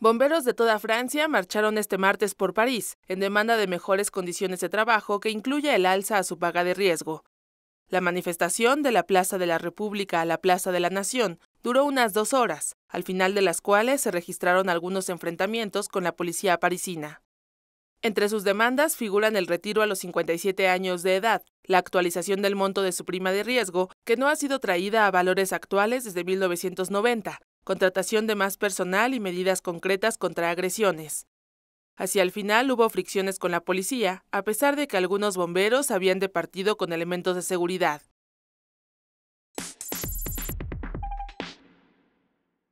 Bomberos de toda Francia marcharon este martes por París en demanda de mejores condiciones de trabajo que incluya el alza a su paga de riesgo. La manifestación de la Plaza de la República a la Plaza de la Nación duró unas dos horas, al final de las cuales se registraron algunos enfrentamientos con la policía parisina. Entre sus demandas figuran el retiro a los 57 años de edad, la actualización del monto de su prima de riesgo, que no ha sido traída a valores actuales desde 1990, contratación de más personal y medidas concretas contra agresiones. Hacia el final hubo fricciones con la policía, a pesar de que algunos bomberos habían departido con elementos de seguridad.